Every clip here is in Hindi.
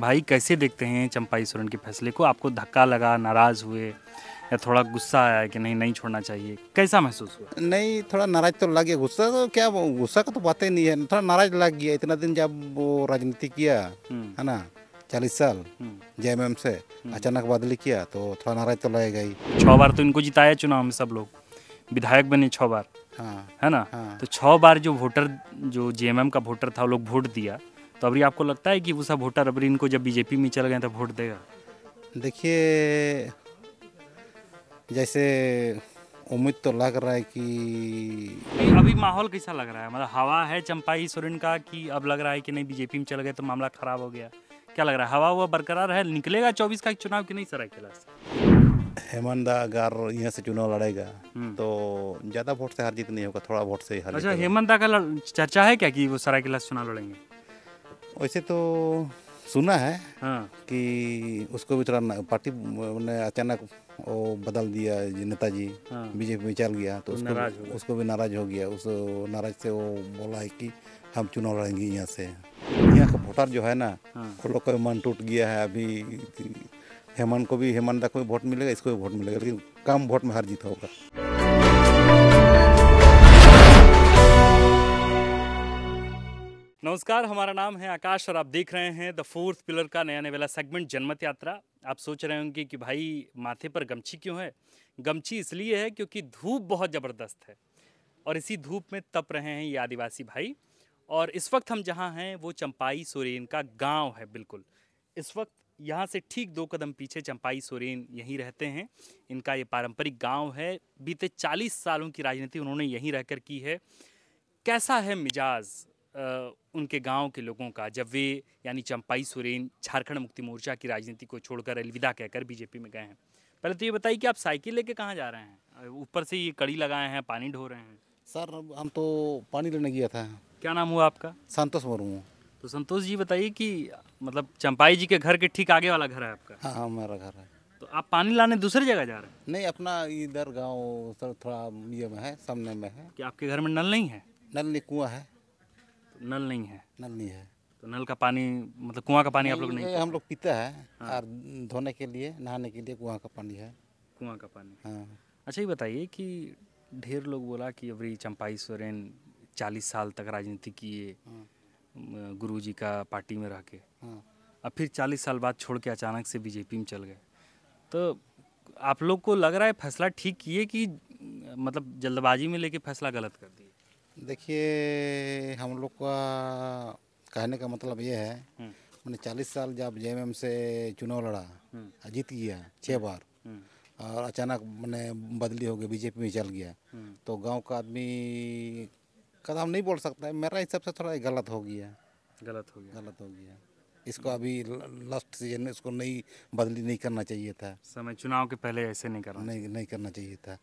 भाई कैसे देखते हैं चंपाई सोरेन के फैसले को आपको धक्का लगा नाराज़ हुए या थोड़ा गुस्सा आया कि नहीं नहीं छोड़ना चाहिए कैसा महसूस हुआ नहीं थोड़ा नाराज तो लग गया गुस्सा तो क्या गुस्सा का तो ही नहीं है थोड़ा नाराज लग गया इतना दिन जब वो राजनीति किया हम्म। है ना चालीस साल हम्म। जे से हम्म। अचानक बदली किया तो थोड़ा नाराज तो लगे गई छः बार तो इनको जिताया चुनाव में सब लोग विधायक बने छः बार हाँ, है ना हाँ, तो छः बार जो वोटर जो जेएमएम का वोटर था वो लोग वोट दिया तो अभी आपको लगता है कि वो सब वोटर अभी इनको जब बीजेपी में चल गए तो वोट देगा देखिए जैसे उम्मीद तो लग रहा है कि अभी माहौल कैसा लग रहा है मतलब हवा है चंपाई सोरेन का कि अब लग रहा है कि नहीं बीजेपी में चल गए तो मामला खराब हो गया क्या लग रहा है हवा हुआ बरकरार है निकलेगा चौबीस का चुनाव कि नहीं सरायकेला से हेमंत अगर यहाँ से चुनाव लड़ेगा हम्म। तो ज़्यादा वोट से हर जीत नहीं होगा थोड़ा वोट से हर अच्छा हेमंत का चर्चा है क्या कि वो सरायकेला से चुनाव लड़ेंगे वैसे तो सुना है हाँ। कि उसको भी थोड़ा पार्टी ने अचानक वो बदल दिया नेताजी हाँ। बीजेपी में चल गया तो, तो उसको उसको भी नाराज हो गया उस नाराज से वो बोला है कि हम चुनाव लड़ेंगे यहाँ से यहाँ का वोटर जो है ना हाँ। वो लोग का मन टूट गया है अभी हेमंत को भी हेमंत को भी वोट मिलेगा इसको भी वोट मिलेगा लेकिन कम वोट में हार जीत होगा नमस्कार हमारा नाम है आकाश और आप देख रहे हैं द फोर्थ पिलर का नया नया वाला सेगमेंट जनमत यात्रा आप सोच रहे होंगे कि भाई माथे पर गमछी क्यों है गमछी इसलिए है क्योंकि धूप बहुत ज़बरदस्त है और इसी धूप में तप रहे हैं ये आदिवासी भाई और इस वक्त हम जहाँ हैं वो चंपाई सोरेन का गाँव है बिल्कुल इस वक्त यहाँ से ठीक दो कदम पीछे चंपाई सोरेन यहीं रहते हैं इनका ये पारंपरिक गांव है बीते 40 सालों की राजनीति उन्होंने यहीं रहकर की है कैसा है मिजाज उनके गांव के लोगों का जब वे यानी चंपाई सोरेन झारखंड मुक्ति मोर्चा की राजनीति को छोड़कर अलविदा कहकर बीजेपी में गए हैं पहले तो ये बताइए कि आप साइकिल लेके कहाँ जा रहे हैं ऊपर से ये कड़ी लगाए हैं पानी ढो रहे हैं सर हम तो पानी लेने गया था क्या नाम हुआ आपका संतोष मुर्मू तो संतोष जी बताइए कि मतलब चंपाई जी के घर के ठीक आगे वाला घर है आपका हाँ हाँ मेरा घर है तो आप पानी लाने दूसरी जगह जा रहे हैं नहीं अपना इधर गाँव सर थोड़ा ये में है सामने में है कि आपके घर में नल नहीं है नल नहीं कुआ है नल नहीं है नल नहीं है तो नल का पानी मतलब कुआं का पानी आप लोग नहीं हम लोग पीते हैं हाँ। और धोने के लिए नहाने के लिए कुआं का पानी है कुआं का पानी हाँ अच्छा ये बताइए कि ढेर लोग बोला कि अभी चंपाई सोरेन चालीस साल तक राजनीति किए हाँ। गुरु जी का पार्टी में रह के हाँ। फिर चालीस साल बाद छोड़ के अचानक से बीजेपी में चल गए तो आप लोग को लग रहा है फैसला ठीक किए कि मतलब जल्दबाजी में लेके फैसला गलत कर दिए देखिए हम लोग का कहने का मतलब ये है हम्म। मैंने चालीस साल जब जे से चुनाव लड़ा हम्म। जीत गया छः हम्म। बार और अचानक मैंने बदली हो गई बीजेपी में चल गया तो गांव का आदमी कदम नहीं बोल सकता है मेरा हिसाब से थोड़ा गलत हो गया गलत हो गया गलत हो गया इसको अभी लास्ट सीजन में इसको नहीं बदली नहीं करना चाहिए था समय चुनाव के पहले ऐसे नहीं करना नहीं नहीं करना चाहिए था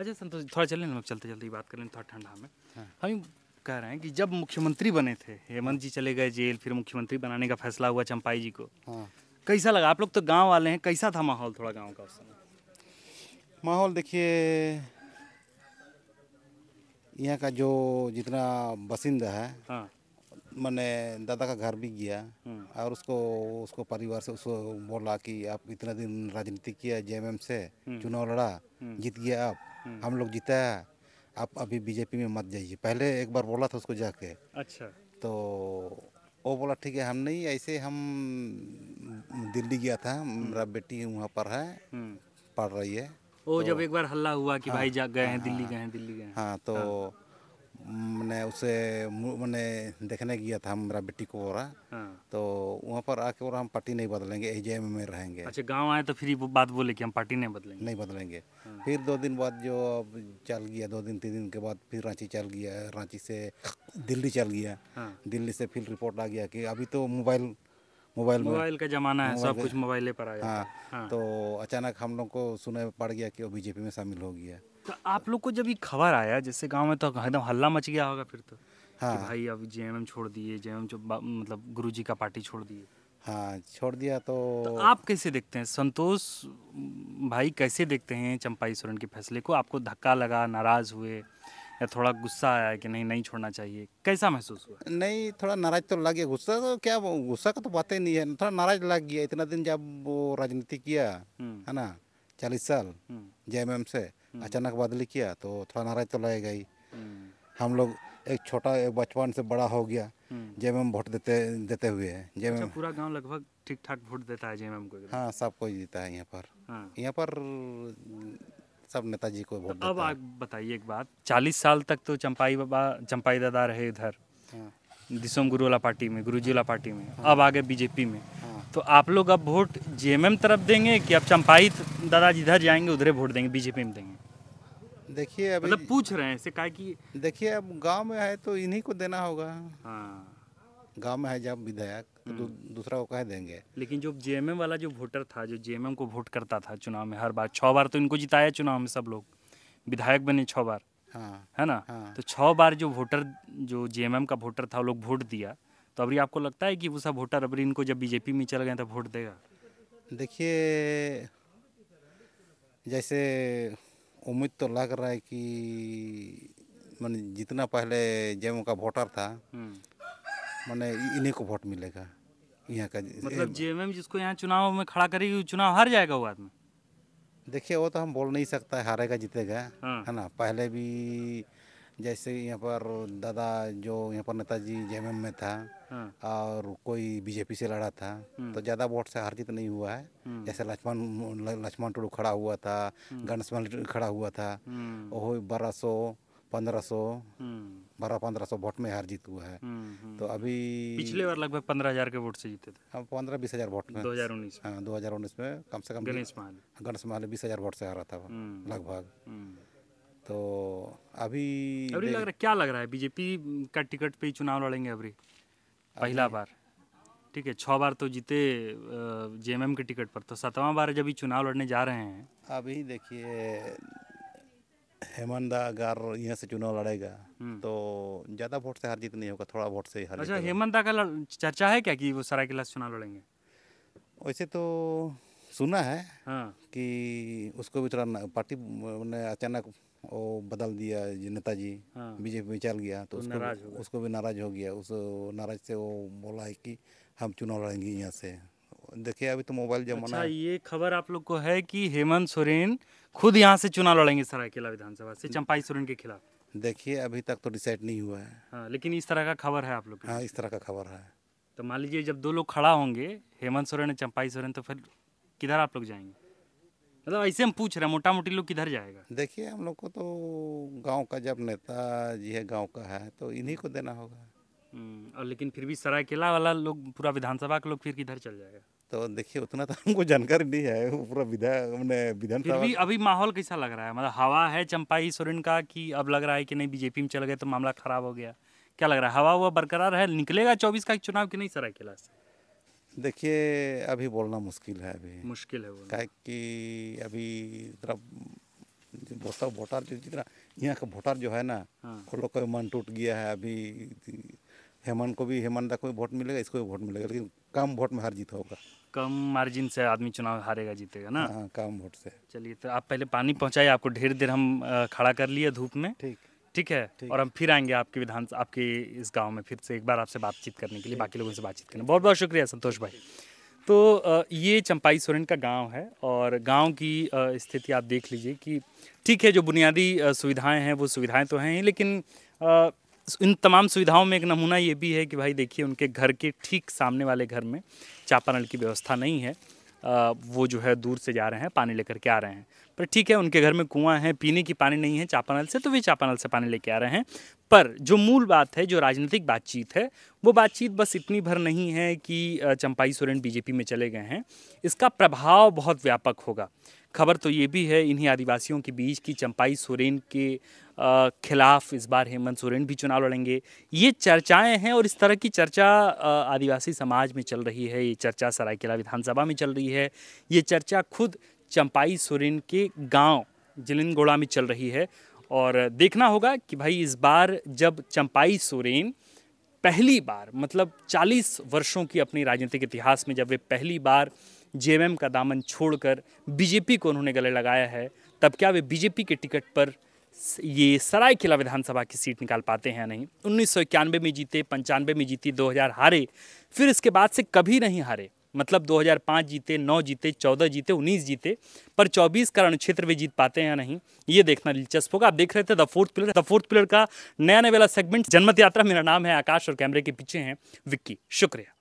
अच्छा संतोष थोड़ा चलें हम चलते चलते बात करें थोड़ा ठंडा में हाँ। हम कह रहे हैं कि जब मुख्यमंत्री बने थे हेमंत जी चले गए जेल फिर मुख्यमंत्री बनाने का फैसला हुआ चंपाई जी को हाँ। कैसा लगा आप लोग तो गांव वाले हैं कैसा था माहौल थोड़ा गांव का उस समय माहौल देखिए यहाँ का जो जितना बसिंदा है हाँ। मैंने दादा का घर भी गया हाँ। और उसको उसको परिवार से उसको बोला कि आप इतना दिन राजनीति किया जेएमएम से चुनाव लड़ा जीत गया आप हम्म। हम लोग जीता है आप अभी बीजेपी में मत जाइए पहले एक बार बोला था उसको जाके अच्छा तो वो बोला ठीक है हम नहीं ऐसे हम दिल्ली गया था हम्म। मेरा बेटी वहाँ पर है हम्म। पढ़ रही है वो तो, जब एक बार हल्ला हुआ कि हाँ, भाई जा गए हैं हाँ, दिल्ली हाँ। गए हैं दिल्ली गए हैं हाँ तो हाँ। उसे मैंने देखने गया था मेरा बेटी को और हाँ। तो वहाँ पर आके और हम पार्टी नहीं बदलेंगे एजेएम में रहेंगे अच्छा गांव आए तो फिर बात बोले कि हम पार्टी नहीं बदलेंगे नहीं बदलेंगे हाँ। फिर दो दिन बाद जो अब चल गया दो दिन तीन दिन के बाद फिर रांची चल गया रांची से दिल्ली चल गया हाँ। दिल्ली से फिर रिपोर्ट आ गया कि अभी तो मोबाइल मोबाइल मोबाइल का जमाना है सब कुछ मोबाइल पर आया हाँ, हाँ तो अचानक हम लोग को सुना पड़ गया कि वो बीजेपी में शामिल हो गया तो आप लोग को जब ये खबर आया जैसे गांव में तो एकदम हल्ला मच गया होगा फिर तो हाँ कि भाई अब जे छोड़ दिए जे एम मतलब गुरु जी का पार्टी छोड़ दिए हाँ छोड़ दिया तो... तो आप कैसे देखते हैं संतोष भाई कैसे देखते हैं चंपाई सोरेन के फैसले को आपको धक्का लगा नाराज़ हुए या थोड़ा गुस्सा आया कि नहीं नहीं छोड़ना चाहिए कैसा महसूस हुआ नहीं थोड़ा नाराज तो लग गया गुस्सा तो क्या गुस्सा का तो बात ही नहीं है थोड़ा नाराज लग गया इतना दिन जब वो राजनीति किया हम्म। है ना चालीस साल जे हम्म। से हम्म। अचानक बदली किया तो थोड़ा नाराज तो लाई गई हम्म। हम लोग एक छोटा एक बचपन से बड़ा हो गया जे वोट देते देते हुए है जे एम पूरा गांव लगभग ठीक ठाक वोट देता है जे को हाँ सब कोई जीता है यहाँ पर हाँ। यहाँ पर सब नेताजी को वोट अब आप बताइए एक बात चालीस साल तक तो चंपाई बाबा चंपाई दादा रहे इधर हाँ। दिसम गुरु वाला पार्टी में वाला पार्टी में अब आगे बीजेपी में हाँ। तो आप लोग अब वोट जे तरफ देंगे कि अब चंपाई दादा जिधर जाएंगे उधर वोट देंगे बीजेपी में देंगे देखिए अभी मतलब पूछ रहे हैं इसे का कि देखिए अब गांव में है तो इन्हीं को देना होगा हाँ गांव में है जब विधायक तो दू, हम्म। दूसरा को कह देंगे लेकिन जो जे वाला जो वोटर था जो जे को वोट करता था चुनाव में हर बार छः बार तो इनको जिताया चुनाव में सब लोग विधायक बने छः बार हाँ है ना हाँ। तो छः बार जो वोटर जो जेएमएम का वोटर था वो लोग वोट दिया तो अभी आपको लगता है कि वो सब वोटर अभी इनको जब बीजेपी में चल गए तो वोट देगा देखिए जैसे उम्मीद तो लग रहा है कि मैंने जितना पहले जेम का वोटर था हम्म। मैंने इन्हीं को वोट मिलेगा यहाँ का मतलब जेएमएम जिसको यहाँ चुनाव में खड़ा करेगी चुनाव हार जाएगा वो आदमी देखिए वो तो हम बोल नहीं सकता है हारेगा जीतेगा हाँ। है हाँ। ना पहले भी जैसे यहाँ पर दादा जो यहाँ पर नेताजी जेएमएम में था हाँ। और कोई बीजेपी से लड़ा था हम्म। तो ज़्यादा वोट से हार जीत नहीं हुआ है हम्म। जैसे लक्ष्मण लक्ष्मण टुडू खड़ा हुआ था हम्म। गणेश खड़ा हुआ था वह बारह सौ पंद्रह सौ बारह पंद्रह सौ वोट में हार जीत हुआ है तो अभी पिछले बार लगभग पंद्रह हजार के वोट से जीते थे हम हाँ, पंद्रह बीस हजार वोट में दो हजार उन्नीस हाँ दो हजार उन्नीस में कम से कम गणेश महाल गणेश महाल बीस हजार वोट से हारा था लगभग तो अभी अभी लग रहा क्या लग रहा है बीजेपी का टिकट पे ही चुनाव लड़ेंगे अभी पहला बार ठीक है छः बार तो जीते जे के टिकट पर तो सातवां बार जब चुनाव लड़ने जा रहे हैं अभी देखिए हेमंत अगर यहाँ से चुनाव लड़ेगा हम्म। तो ज़्यादा वोट से हार जीत नहीं होगा थोड़ा वोट से ही हार अच्छा हेमंत का चर्चा है क्या कि वो सराय से चुनाव लड़ेंगे वैसे तो सुना है हाँ। कि उसको भी थोड़ा पार्टी अचानक वो बदल दिया नेता जी हाँ। बीजेपी में चल गया तो, तो उसको नाराज उसको भी नाराज हो गया उस नाराज से वो बोला है कि हम चुनाव लड़ेंगे यहाँ से देखिए अभी तो मोबाइल जमाना अच्छा, ये खबर आप लोग को है कि हेमंत सोरेन खुद यहाँ से चुनाव लड़ेंगे सरायकेला विधानसभा से चंपाई सोरेन के खिलाफ देखिए अभी तक तो डिसाइड नहीं हुआ है हाँ, लेकिन इस तरह का खबर है आप लोग हाँ इस तरह का खबर है तो मान लीजिए जब दो लोग खड़ा होंगे हेमंत सोरेन और चंपाई सोरेन तो फिर किधर आप लोग जाएंगे मतलब ऐसे हम पूछ रहे हैं मोटा मोटी लोग किधर जाएगा देखिए हम लोग को तो गांव का जब नेता जी है गांव का है तो इन्हीं को देना होगा हम्म, और लेकिन फिर भी सरायकेला वाला लोग पूरा विधानसभा के लोग फिर किधर चल जाएगा तो देखिए उतना तो हमको जानकारी नहीं है पूरा विधान फिर भी अभी माहौल कैसा लग रहा है मतलब हवा है चंपाई सोरेन का कि अब लग रहा है कि नहीं बीजेपी में चल गए तो मामला खराब हो गया क्या लग रहा है हवा हुआ बरकरार है निकलेगा चौबीस का चुनाव कि नहीं सरायकेला से देखिए अभी बोलना मुश्किल है अभी मुश्किल है क्या कि अभी इतना वोटर जो जितना यहाँ का वोटर जो है ना वो हाँ। लोग का मन टूट गया है अभी हेमंत को भी हेमंत को भी वोट मिलेगा इसको भी वोट मिलेगा लेकिन कम वोट में हार जीत होगा कम मार्जिन से आदमी चुनाव हारेगा जीतेगा ना हाँ, कम वोट से चलिए तो आप पहले पानी पहुँचाए आपको ढेर देर हम खड़ा कर लिए धूप में ठीक ठीक है ठीक। और हम फिर आएंगे आपके विधान आपके इस गांव में फिर से एक बार आपसे बातचीत करने के लिए बाकी लोगों से बातचीत करने बहुत बहुत शुक्रिया संतोष भाई तो ये चंपाई सोरेन का गांव है और गांव की स्थिति आप देख लीजिए कि ठीक है जो बुनियादी सुविधाएं हैं वो सुविधाएं तो हैं लेकिन इन तमाम सुविधाओं में एक नमूना ये भी है कि भाई देखिए उनके घर के ठीक सामने वाले घर में चापानल की व्यवस्था नहीं है वो जो है दूर से जा रहे हैं पानी लेकर के आ रहे हैं पर ठीक है उनके घर में कुआं है पीने की पानी नहीं है चापानल से तो वे चापानल से पानी लेके आ रहे हैं पर जो मूल बात है जो राजनीतिक बातचीत है वो बातचीत बस इतनी भर नहीं है कि चंपाई सोरेन बीजेपी में चले गए हैं इसका प्रभाव बहुत व्यापक होगा खबर तो ये भी है इन्हीं आदिवासियों के बीच कि चंपाई सोरेन के खिलाफ इस बार हेमंत सोरेन भी चुनाव लड़ेंगे ये चर्चाएं हैं और इस तरह की चर्चा आदिवासी समाज में चल रही है ये चर्चा सरायकेला विधानसभा में चल रही है ये चर्चा खुद चंपाई सोरेन के गांव जिलिनगोड़ा में चल रही है और देखना होगा कि भाई इस बार जब चंपाई सोरेन पहली बार मतलब 40 वर्षों की अपनी राजनीतिक इतिहास में जब वे पहली बार जे का दामन छोड़कर बीजेपी को उन्होंने गले लगाया है तब क्या वे बीजेपी के टिकट पर ये सरायकेला विधानसभा की सीट निकाल पाते हैं या नहीं उन्नीस में जीते पंचानवे में जीती 2000 हारे फिर इसके बाद से कभी नहीं हारे मतलब 2005 जीते 9 जीते 14 जीते 19 जीते पर 24 का क्षेत्र भी जीत पाते हैं या नहीं ये देखना दिलचस्प होगा आप देख रहे थे the fourth pillar the fourth pillar का नया नया वाला सेगमेंट जन्मत यात्रा मेरा नाम है आकाश और कैमरे के पीछे हैं विक्की शुक्रिया